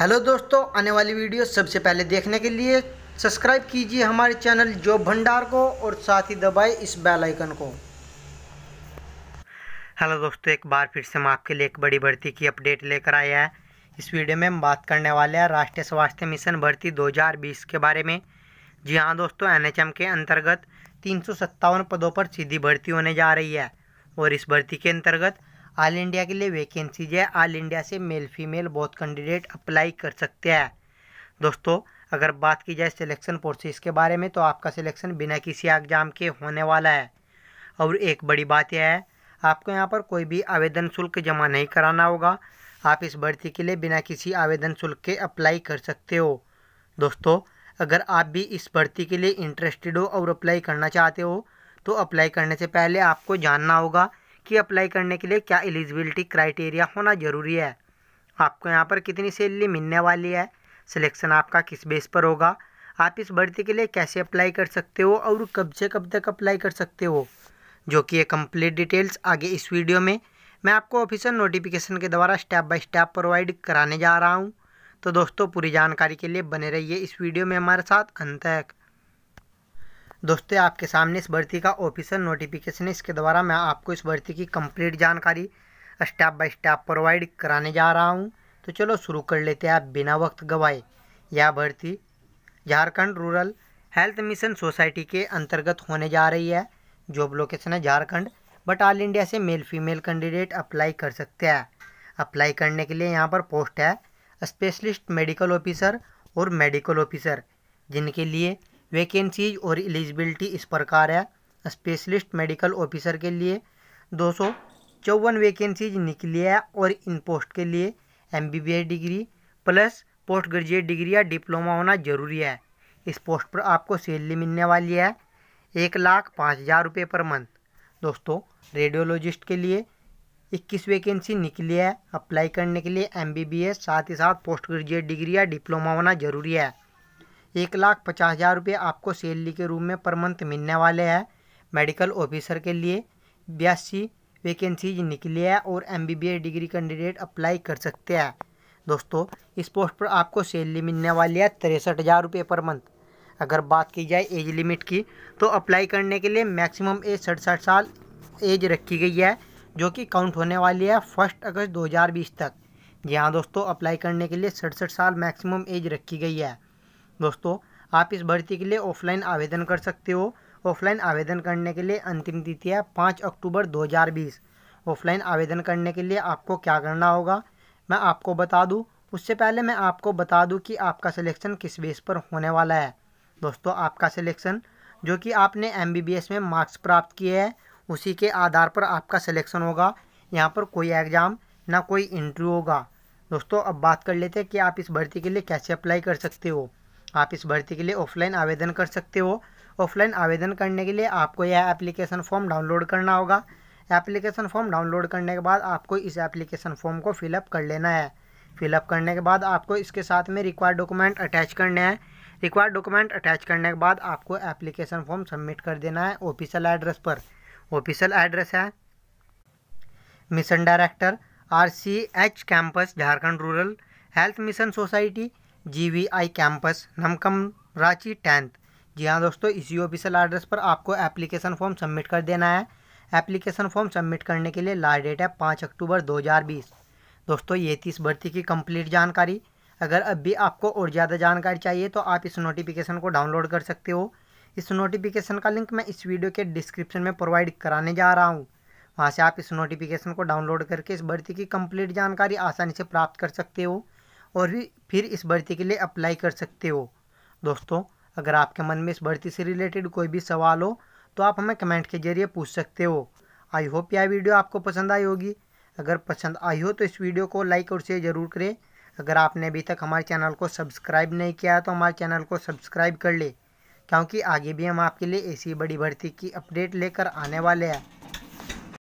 hello दोस्तों आने वाली वीडियो सबसे पहले देखने के लिए सब्सक्राइब कीजिए हमारे चैनल जॉब भंडार को और साथ ही दबाए इस बेल आइकन को हेलो दोस्तों एक बार फिर से हम आपके लिए एक बड़ी भर्ती की अपडेट लेकर आए हैं इस वीडियो में हम बात करने वाले हैं राष्ट्रीय स्वास्थ्य मिशन भर्ती 2020 के बारे में जी हाँ दोस्तों एन के अंतर्गत तीन पदों पर सीधी भर्ती होने जा रही है और इस भर्ती के अंतर्गत ऑल इंडिया के लिए वैकेंसीज है ऑल इंडिया से मेल फीमेल बहुत कैंडिडेट अप्लाई कर सकते हैं दोस्तों अगर बात की जाए सिलेक्शन प्रोसेस के बारे में तो आपका सिलेक्शन बिना किसी एग्ज़ाम के होने वाला है और एक बड़ी बात यह है आपको यहाँ पर कोई भी आवेदन शुल्क जमा नहीं कराना होगा आप इस भर्ती के लिए बिना किसी आवेदन शुल्क के अप्लाई कर सकते हो दोस्तों अगर आप भी इस भर्ती के लिए इंटरेस्टेड हो और अप्लाई करना चाहते हो तो अप्लाई करने से पहले आपको जानना होगा की अप्लाई करने के लिए क्या एलिजिबिलिटी क्राइटेरिया होना ज़रूरी है आपको यहाँ पर कितनी सैलरी मिलने वाली है सिलेक्शन आपका किस बेस पर होगा आप इस भर्ती के लिए कैसे अप्लाई कर सकते हो और कब से कब तक अप्लाई कर सकते हो जो कि ये कंप्लीट डिटेल्स आगे इस वीडियो में मैं आपको ऑफिसर नोटिफिकेशन के द्वारा स्टेप बाय स्टेप प्रोवाइड कराने जा रहा हूँ तो दोस्तों पूरी जानकारी के लिए बने रहिए इस वीडियो में हमारे साथ अंत तक दोस्तों आपके सामने इस भर्ती का ऑफिशियल नोटिफिकेशन इसके द्वारा मैं आपको इस भर्ती की कंप्लीट जानकारी स्टेप बाय स्टेप प्रोवाइड कराने जा रहा हूँ तो चलो शुरू कर लेते हैं आप बिना वक्त गवाए यह भर्ती Jharkhand rural health mission society के अंतर्गत होने जा रही है जॉब लोकेशन है झारखंड बट ऑल इंडिया से मेल फीमेल कैंडिडेट अप्लाई कर सकते हैं अप्लाई करने के लिए यहाँ पर पोस्ट है स्पेशलिस्ट मेडिकल ऑफिसर और मेडिकल ऑफिसर जिनके लिए वैकेंसीज और एलिजिबिलिटी इस प्रकार है स्पेशलिस्ट मेडिकल ऑफिसर के लिए दो सौ चौवन वैकेंसीज निकली है और इन पोस्ट के लिए M B B S degree plus post graduate degree या डिप्लोमा होना जरूरी है इस पोस्ट पर आपको सैलरी मिलने वाली है एक लाख पाँच हज़ार रुपये पर मंथ दोस्तों रेडियोलॉजिस्ट के लिए इक्कीस वैकेंसी निकली है अप्लाई करने के लिए एम बी बी एस साथ ही साथ पोस्ट ग्रेजुएट डिग्री या डिप्लोमा होना जरूरी है एक लाख पचास हज़ार रुपये आपको सैलरी के रूप में पर मंथ मिलने वाले हैं मेडिकल ऑफिसर के लिए बयासी वैकेंसीज निकली है और M B B S degree candidate apply कर सकते हैं दोस्तों इस पोस्ट पर आपको सैलरी मिलने वाली है तिरसठ हज़ार रुपये पर मंथ अगर बात की जाए एज लिमिट की तो अप्लाई करने के लिए मैक्सिमम एज सड़सठ साल एज रखी गई है जो कि काउंट होने वाली है फर्स्ट अगस्त 2020 तक जी हाँ दोस्तों अप्लाई करने के लिए सड़सठ साल मैक्सिमम एज रखी गई है दोस्तों आप इस भर्ती के लिए ऑफलाइन आवेदन कर सकते हो ऑफलाइन आवेदन करने के लिए अंतिम तिथि है पाँच अक्टूबर 2020 ऑफलाइन आवेदन करने के लिए आपको क्या करना होगा मैं आपको बता दूं उससे पहले मैं आपको बता दूं कि आपका सिलेक्शन किस बेस पर होने वाला है दोस्तों आपका सिलेक्शन जो कि आपने एम में मार्क्स प्राप्त किए हैं उसी के आधार पर आपका सिलेक्शन होगा यहाँ पर कोई एग्ज़ाम ना कोई इंटरव्यू होगा दोस्तों अब बात कर लेते हैं कि आप इस भर्ती के लिए कैसे अप्लाई कर सकते हो आप इस भर्ती के लिए ऑफलाइन आवेदन कर सकते हो ऑफलाइन आवेदन करने के लिए आपको यह एप्लीकेशन फॉर्म डाउनलोड करना होगा एप्लीकेशन फॉर्म डाउनलोड करने के बाद आपको इस एप्लीकेशन फॉर्म को फिलअप कर लेना है फिलअप करने के बाद आपको इसके साथ में रिक्वायर्ड डॉक्यूमेंट अटैच करने हैं रिक्वायर्ड डॉक्यूमेंट अटैच करने के बाद आपको एप्लीकेशन फॉर्म सबमिट कर देना है ऑफिशियल एड्रेस पर ऑफिशियल एड्रेस है mission director R C H campus Jharkhand rural health mission society G V I campus Namkum Ranchi tenth जी हाँ दोस्तों इसी ऑफिशियल एड्रेस पर आपको एप्लीकेशन फॉर्म सबमिट कर देना है एप्लीकेशन फॉर्म सबमिट करने के लिए लास्ट डेट है पाँच अक्टूबर 2020 दोस्तों ये थी इस भर्ती की कंप्लीट जानकारी अगर अब भी आपको और ज़्यादा जानकारी चाहिए तो आप इस नोटिफिकेशन को डाउनलोड कर सकते हो इस नोटिफिकेशन का लिंक मैं इस वीडियो के डिस्क्रिप्शन में प्रोवाइड कराने जा रहा हूँ वहाँ से आप इस नोटिफिकेशन को डाउनलोड करके इस भर्ती की कंप्लीट जानकारी आसानी से प्राप्त कर सकते हो और भी फिर इस भर्ती के लिए अप्लाई कर सकते हो दोस्तों अगर आपके मन में इस भर्ती से रिलेटेड कोई भी सवाल हो तो आप हमें कमेंट के जरिए पूछ सकते हो आई होप यह वीडियो आपको पसंद आई होगी अगर पसंद आई हो तो इस वीडियो को लाइक और शेयर ज़रूर करें अगर आपने अभी तक हमारे चैनल को सब्सक्राइब नहीं किया तो हमारे चैनल को सब्सक्राइब कर ले क्योंकि आगे भी हम आपके लिए ऐसी बड़ी भर्ती की अपडेट लेकर आने वाले हैं